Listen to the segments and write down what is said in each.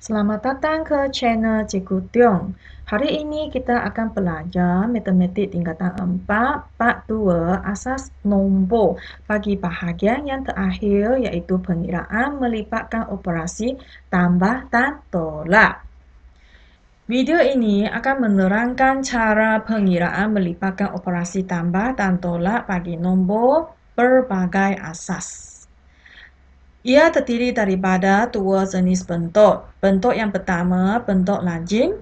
Selamat datang ke channel Cikgu Tiong. Hari ini kita akan belajar matematik tingkatan 4, part 2, asas nombor bagi bahagian yang terakhir iaitu pengiraan melibatkan operasi tambah dan tolak. Video ini akan menerangkan cara pengiraan melibatkan operasi tambah dan tolak bagi nombor berbagai asas. Ia terdiri daripada dua jenis bentuk. Bentuk yang pertama, bentuk lanjing.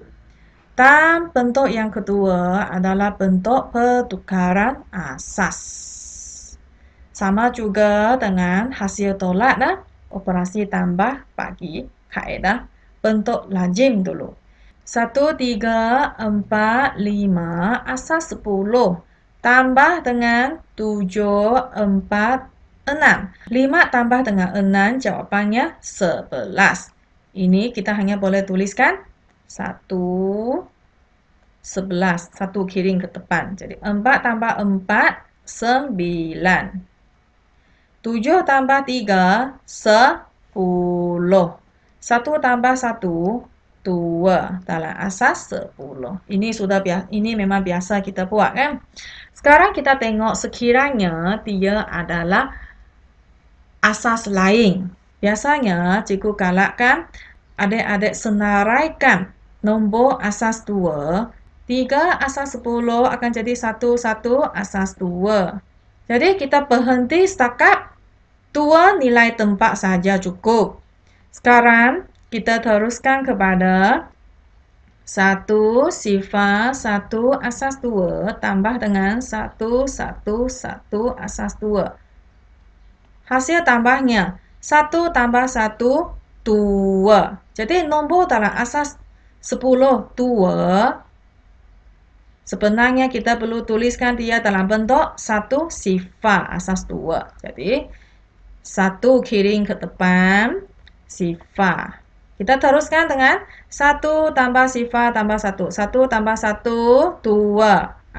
Dan bentuk yang kedua adalah bentuk pertukaran asas. Sama juga dengan hasil tolak dan operasi tambah bagi kaedah bentuk lanjing dulu. 1, 3, 4, 5, asas 10 tambah dengan 7, 4, Enam, lima tambah dengan enam, jawapannya sebelas. Ini kita hanya boleh tuliskan satu sebelas satu kiring ke depan. Jadi empat tambah empat sembilan. Tujuh tambah tiga sepuluh. Satu tambah satu dua. dalam asas sepuluh. Ini sudah biasa, ini memang biasa kita buat kan. Sekarang kita tengok sekiranya dia adalah asas lain. Biasanya cikgu galakkan adik-adik senaraikan nombor asas 2. 3 asas 10 akan jadi 1, 1 asas 2. Jadi kita berhenti setakat 2 nilai tempat saja cukup. Sekarang kita teruskan kepada 1 sifar 1 asas 2 tambah dengan 1, 1, 1 asas 2 hasil tambahnya 1 tambah 1, 2. Jadi nombor dalam asas 10, 2. Sebenarnya kita perlu tuliskan dia dalam bentuk 1 sifat asas 2. Jadi 1 kiring ke depan sifat. Kita teruskan dengan 1 tambah sifat tambah 1. 1 tambah 1, 2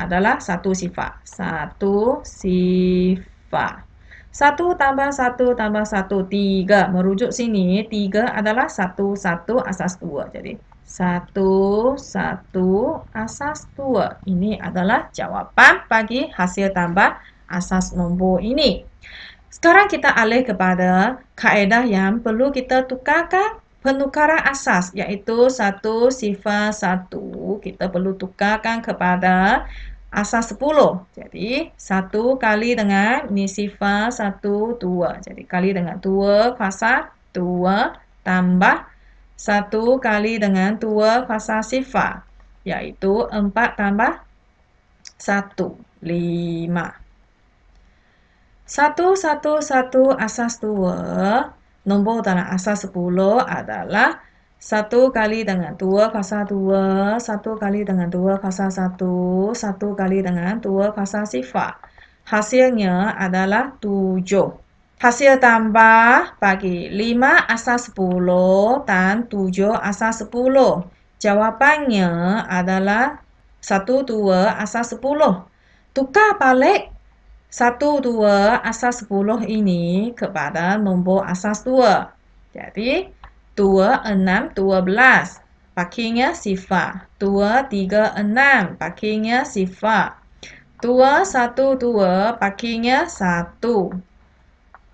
adalah 1 sifat. 1 sifat. 1 tambah 1 tambah 1, 3. Merujuk sini, 3 adalah 1, 1 asas 2. Jadi, 1, 1 asas 2. Ini adalah jawapan bagi hasil tambah asas nombor ini. Sekarang kita alih kepada kaedah yang perlu kita tukarkan penukaran asas iaitu 1 sifar 1 kita perlu tukarkan kepada asas 10. Jadi 1 kali dengan ni sifar 1, 2. Jadi kali dengan 2 kuasa 2 tambah 1 kali dengan 2 kuasa sifar. Iaitu 4 tambah 1, 5. 1, 1, 1 asas 2. Nombor dalam asas 10 adalah 1 satu kali dengan dua fasa dua, satu kali dengan dua fasa satu, satu kali dengan dua fasa sifat. Hasilnya adalah tujuh. Hasil tambah bagi lima asal sepuluh dan tujuh asal sepuluh. Jawapannya adalah satu dua asal sepuluh. Tukar balik satu dua asal sepuluh ini kepada nombor asas dua. Jadi, Dua, enam, dua belas. Pakinya sifar. Dua, tiga, enam. Pakinya sifar. Dua, satu, dua. Pakinya satu.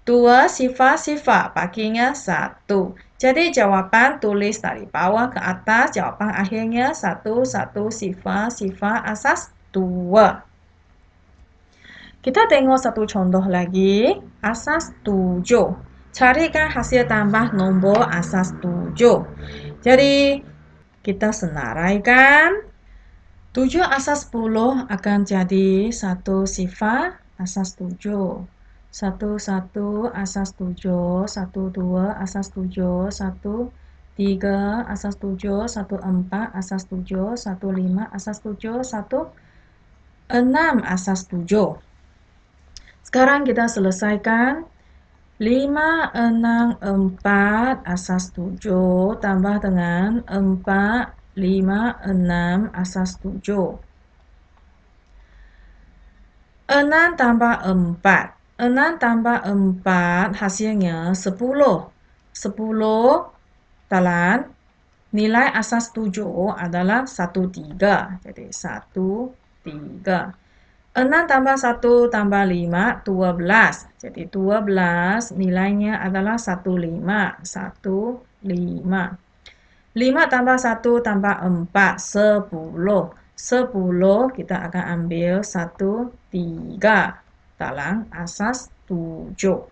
Dua sifar-sifar, pakinya satu. Jadi jawapan tulis dari bawah ke atas, jawapan akhirnya satu-satu sifar-sifar asas dua. Kita tengok satu contoh lagi, asas tujuh. carikan hasil tambah nombor asas 7. Jadi, kita senaraikan 7 asas 10 akan jadi satu sifat asas 7. 1, 1, asas 7, 1, 2, asas 7, 1, 3, asas 7, 1, 4, asas 7, 1, 5, asas 7, 1, 6, asas 7. Sekarang kita selesaikan 5, 6, 4 asas 7 tambah dengan 4, 5, 6 asas 7. 6 tambah 4. 6 tambah 4 hasilnya 10. 10 dalam nilai asas 7 adalah 1, 3. Jadi 1, 3. 6 tambah 1 tambah 5, 12. Jadi 12 nilainya adalah 15. 15. 5 tambah 1 tambah 4, 10. 10 kita akan ambil 1, 3. Dalam asas 7.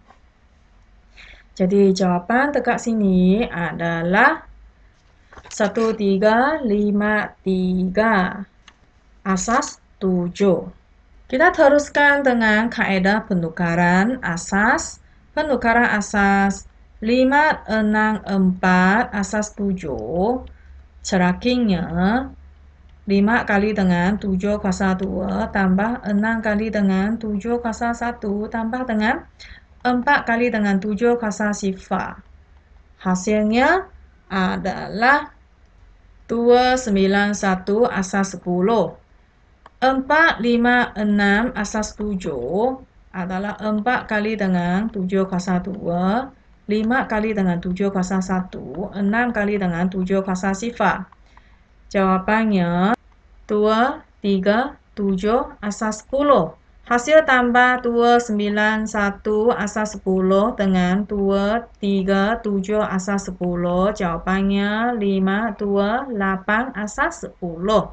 Jadi jawapan dekat sini adalah 1, 3, 5, 3. Asas 7. Kita teruskan dengan kaedah penukaran asas. Penukaran asas 5, 6, 4, asas 7 cerakingnya 5 kali dengan 7 kuasa 2 tambah 6 kali dengan 7 kuasa 1 tambah dengan 4 kali dengan 7 kuasa sifar. Hasilnya adalah 291 asas 10. 4, 5, 6 asas 7 adalah 4 kali dengan 7 kuasa 2, 5 kali dengan 7 kuasa 1, 6 kali dengan 7 kuasa sifar. Jawapannya 2, 3, 7 asas 10. Hasil tambah 2, 9, 1 asas 10 dengan 2, 3, 7 asas 10. Jawapannya 5, 2, 8 asas 10.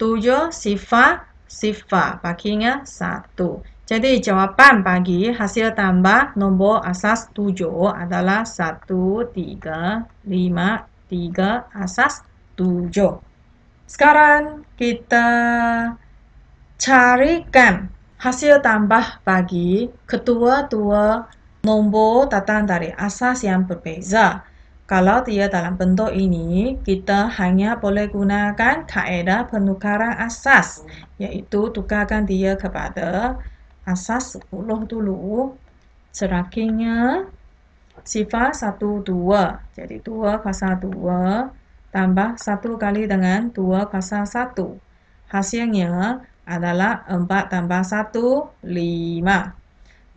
tujuh sifat sifat bakinya satu. Jadi jawapan bagi hasil tambah nombor asas tujuh adalah satu tiga lima tiga asas tujuh. Sekarang kita carikan hasil tambah bagi ketua-dua nombor datang dari asas yang berbeza. Kalau dia dalam bentuk ini, kita hanya boleh gunakan kaedah penukaran asas, yaitu tukarkan dia kepada asas 10 dulu. Terakhirnya, sifar 1, 2. Jadi 2 kuasa 2 tambah 1 kali dengan 2 kuasa 1. Hasilnya adalah 4 tambah 1, 5.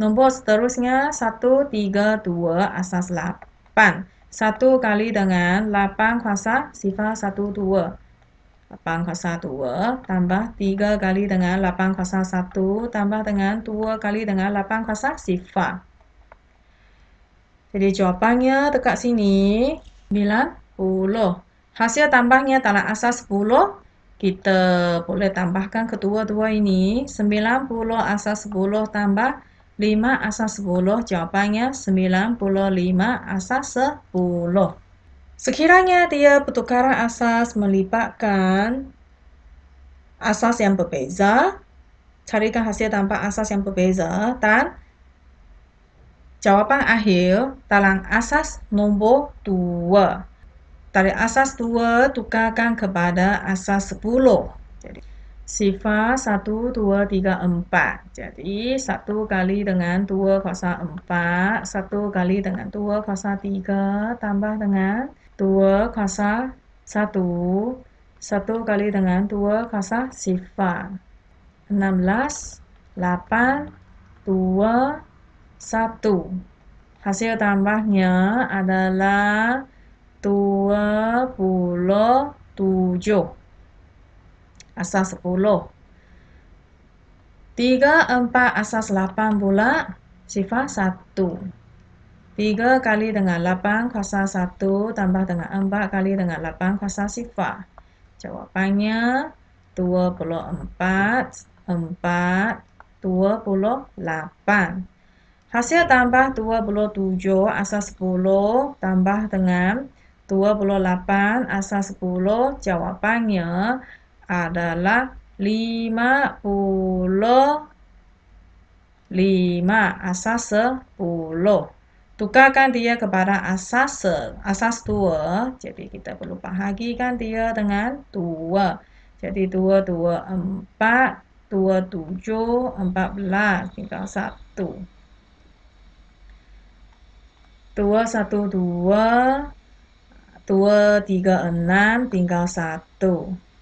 Nombor seterusnya 1, 3, 2, asas 8 satu kali dengan lapan kuasa sifar satu dua. Lapan kuasa dua tambah tiga kali dengan lapan kuasa satu tambah dengan dua kali dengan lapan kuasa sifar. Jadi jawapannya dekat sini 90. Hasil tambahnya dalam asas 10, kita boleh tambahkan kedua-dua ini. 90 asas 10 tambah 90. 5 asas 10 jawapannya 95 asas 10. Sekiranya dia pertukaran asas melibatkan asas yang berbeza, carikan hasil tanpa asas yang berbeza dan jawapan akhir dalam asas nombor 2. Dari asas 2 tukarkan kepada asas 10. Jadi, sifar 1, 2, 3, 4. Jadi 1 kali dengan 2 kuasa 4, 1 kali dengan 2 kuasa 3, tambah dengan 2 kuasa 1, 1 kali dengan 2 kuasa sifar. 16, 8, 2, 1. Hasil tambahnya adalah 27 asas 10. 3, 4 asas 8 pula sifar 1. 3 kali dengan 8 kuasa 1 tambah dengan 4 kali dengan 8 kuasa sifar. Jawapannya 24, 4, 28. Hasil tambah 27 asas 10 tambah dengan 28 asas 10 jawapannya 28. adalah 55 asas 10 tukarkan dia kepada asas asas 2 jadi kita perlu bahagikan dia dengan 2 jadi 2 2 4 2, 7, 14, tinggal 1. 2, 1, 2, 2, 3, 6, tinggal 1.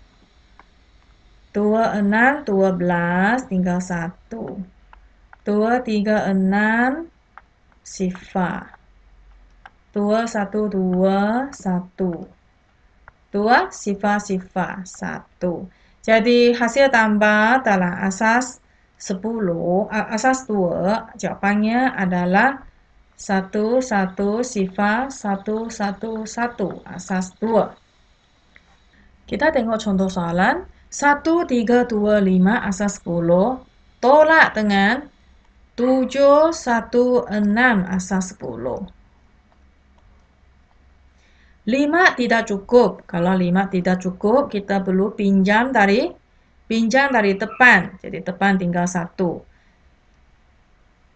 Dua enam, dua belas, tinggal satu. Dua tiga enam, sifar. Dua satu dua, satu. Dua sifar sifar, satu. Jadi hasil tambah dalam asas sepuluh, asas dua, jawapannya adalah satu satu sifar satu satu satu, asas dua. Kita tengok contoh soalan. Satu, tiga, dua, lima, asas sepuluh. Tolak dengan tujuh, satu, enam, asas sepuluh. Lima tidak cukup. Kalau lima tidak cukup, kita perlu pinjam dari pinjam dari depan. Jadi depan tinggal satu.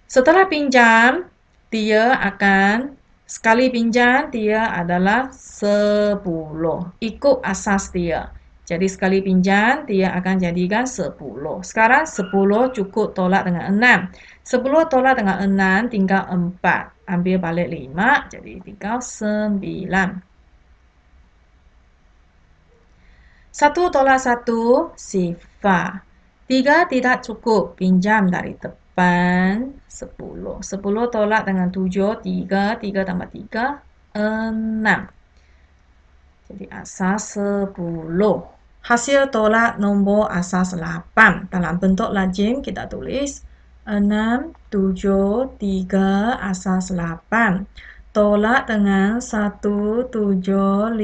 Setelah pinjam, dia akan sekali pinjam, dia adalah sepuluh. Ikut asas dia. Jadi sekali pinjam dia akan jadikan 10. Sekarang 10 cukup tolak dengan 6. 10 tolak dengan 6 tinggal 4. Ambil balik 5 jadi tinggal 9. 1 tolak 1, sifar. 3 tidak cukup, pinjam dari depan, 10. 10 tolak dengan 7, 3, 3 tambah 3, 6. Jadi asal 10. Hasil tolak nombor asas 8. Dalam bentuk lajim kita tulis 6, 7, 3, asas 8. Tolak dengan 1, 7, 5,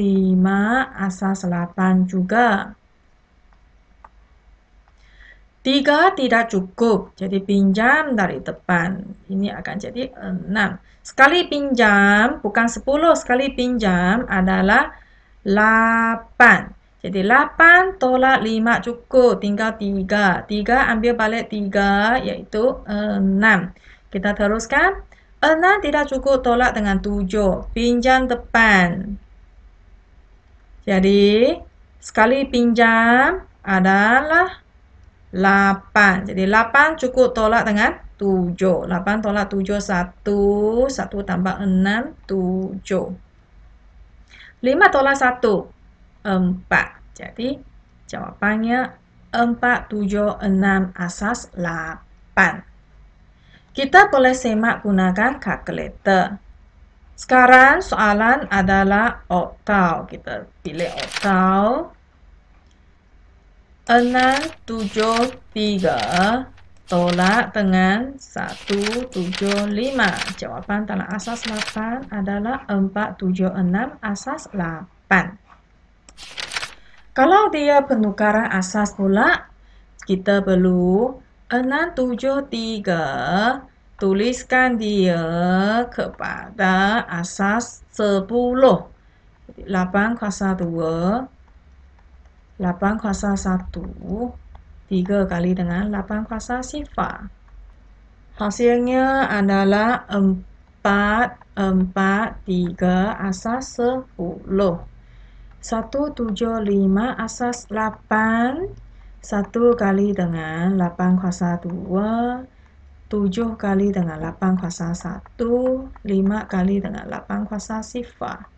asas 8 juga. 3 tidak cukup. Jadi pinjam dari depan. Ini akan jadi 6. Sekali pinjam, bukan 10. Sekali pinjam adalah 8. Jadi 8 tolak 5 cukup. Tinggal 3. 3 ambil balik 3 iaitu 6. Eh, Kita teruskan. 6 tidak cukup tolak dengan 7. Pinjam depan. Jadi sekali pinjam adalah 8. Jadi 8 cukup tolak dengan 7. 8 tolak 7 1. 1 tambah 6 7. 5 tolak 1. empat. Jadi jawabannya empat, tujuh, enam, asas, lapan. Kita boleh semak gunakan kalkulator. Sekarang soalan adalah oktal, Kita gitu. pilih oktal Enam, tujuh, tiga. Tolak dengan satu tujuh lima. Jawaban tanah asas 8 adalah empat tujuh enam asas delapan. Kalau dia penukaran asas pula, kita perlu 673 tuliskan dia kepada asas 10. 8 kuasa 2, 8 kuasa 1, 3 kali dengan 8 kuasa sifar. Hasilnya adalah 4, 4, 3, asas 10. 175 asas 8 1 kali dengan 8 kuasa 2 7 kali dengan 8 kuasa 1 5 kali dengan 8 kuasa sifar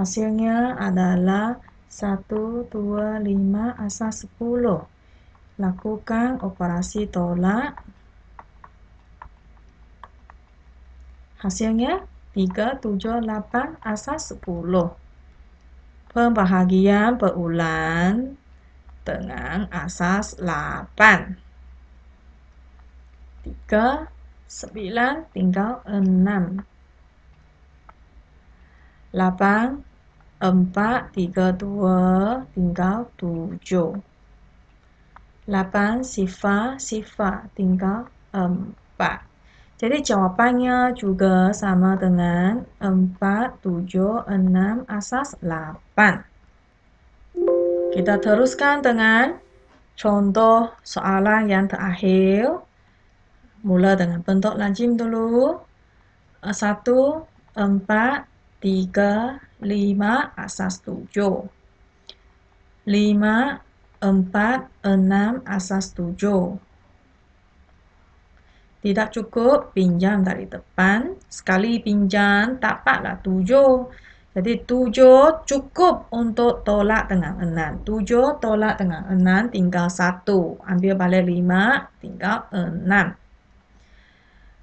hasilnya adalah 1, 2, 5 asas 10 lakukan operasi tolak hasilnya 3, 7, 8 asas 10 pembahagian berulan dengan asas 8. 3, 9 tinggal 6. 8, 4, 3, 2 tinggal 7. 8, sifar, sifar tinggal 4. Jadi jawabannya juga sama dengan 4, 7, 6, asas 8. Kita teruskan dengan contoh soalan yang terakhir. Mula dengan bentuk lazim dulu. 1, 4, 3, 5, asas 7. 5, 4, 6, asas 7. Tidak cukup pinjam dari depan. Sekali pinjam dapatlah tujuh. Jadi tujuh cukup untuk tolak dengan enam. Tujuh tolak dengan enam tinggal satu. Ambil balik lima tinggal enam.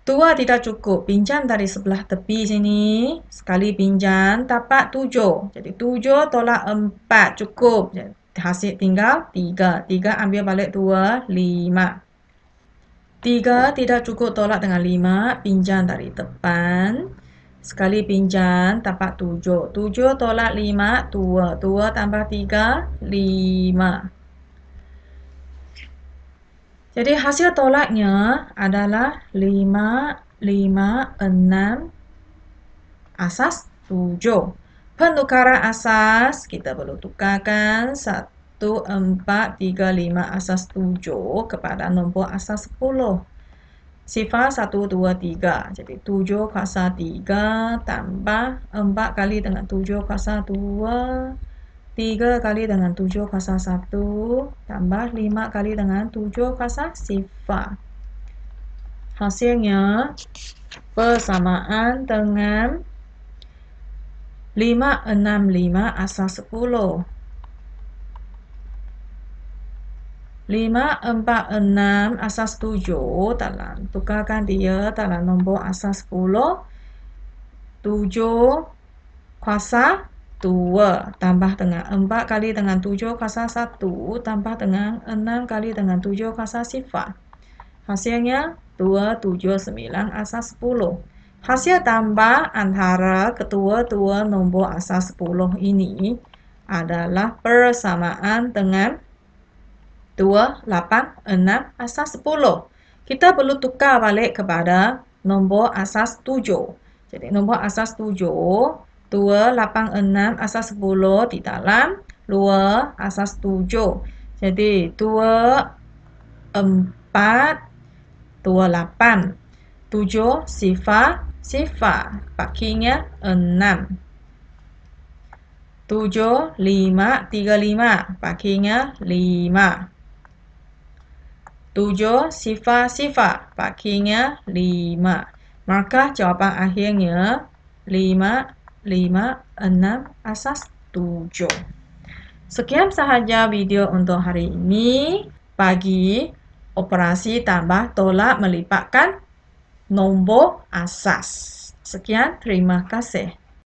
Dua tidak cukup. Pinjam dari sebelah tepi sini. Sekali pinjam dapat tujuh. Jadi tujuh tolak empat cukup. Hasil tinggal tiga. Tiga ambil balik dua, lima. Tiga tidak cukup tolak dengan lima. Pinjam dari depan. Sekali pinjam dapat tujuh. Tujuh tolak lima. Dua. Dua tambah tiga. Lima. Jadi hasil tolaknya adalah lima, lima, enam. Asas tujuh. Penukaran asas kita perlu tukarkan satu satu empat tiga lima asas tujuh kepada nombor asas sepuluh. Sifar satu dua tiga. Jadi tujuh kuasa tiga tambah empat kali dengan tujuh kuasa dua. Tiga kali dengan tujuh kuasa satu tambah lima kali dengan tujuh kuasa sifar. Hasilnya persamaan dengan 565 asas 10. lima, empat, enam, asas tujuh dalam tukarkan dia dalam nombor asas sepuluh. Tujuh kuasa dua tambah dengan empat kali dengan tujuh kuasa satu tambah dengan enam kali dengan tujuh kuasa sifat. Hasilnya dua tujuh sembilan asas sepuluh. Hasil tambah antara ketua-dua nombor asas sepuluh ini adalah persamaan dengan 10. 2, 8, 6, asas 10. Kita perlu tukar balik kepada nombor asas 7. Jadi nombor asas 7, 2, 8, 6, asas 10 di dalam luar asas 7. Jadi 2, 4, 2, 8, 7, sifar, sifar, bakinya 6. 7, 5, 3, 5, bakinya 5. 5. Tujuh sifat-sifat. Pakinya lima. Markah jawapan akhirnya lima, lima, enam, asas tujuh. Sekian sahaja video untuk hari ini. Bagi operasi tambah tolak melipatkan nombor asas. Sekian, terima kasih.